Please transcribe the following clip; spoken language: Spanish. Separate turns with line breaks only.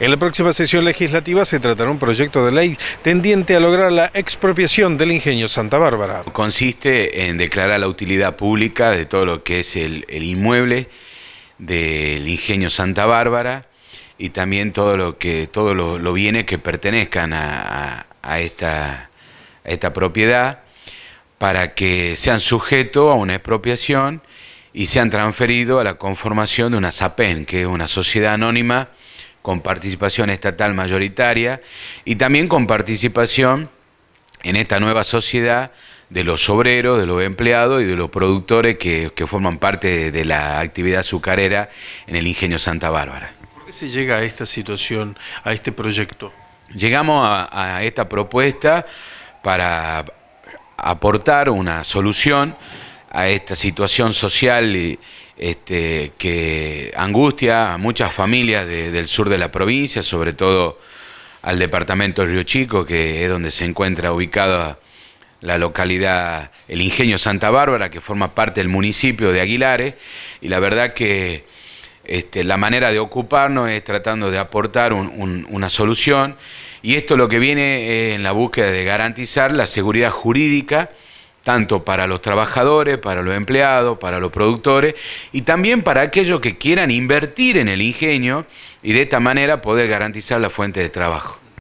En la próxima sesión legislativa se tratará un proyecto de ley tendiente a lograr la expropiación del ingenio Santa Bárbara. Consiste en declarar la utilidad pública de todo lo que es el, inmueble del ingenio Santa Bárbara y también todo lo que todos los bienes que pertenezcan a, esta, a esta propiedad para que sean sujetos a una expropiación y sean transferidos a la conformación de una SAPEN, que es una sociedad anónima con participación estatal mayoritaria y también con participación en esta nueva sociedad de los obreros, de los empleados y de los productores que, forman parte de, la actividad azucarera en el ingenio Santa Bárbara. ¿Por qué se llega a esta situación, a este proyecto? Llegamos a esta propuesta para aportar una solución a esta situación social este, que angustia a muchas familias del sur de la provincia, sobre todo al departamento Río Chico, que es donde se encuentra ubicada la localidad, el ingenio Santa Bárbara, que forma parte del municipio de Aguilares, y la verdad que este, la manera de ocuparnos es tratando de aportar una solución, y esto lo que viene es en la búsqueda de garantizar la seguridad jurídica, tanto para los trabajadores, para los empleados, para los productores y también para aquellos que quieran invertir en el ingenio y de esta manera poder garantizar la fuente de trabajo.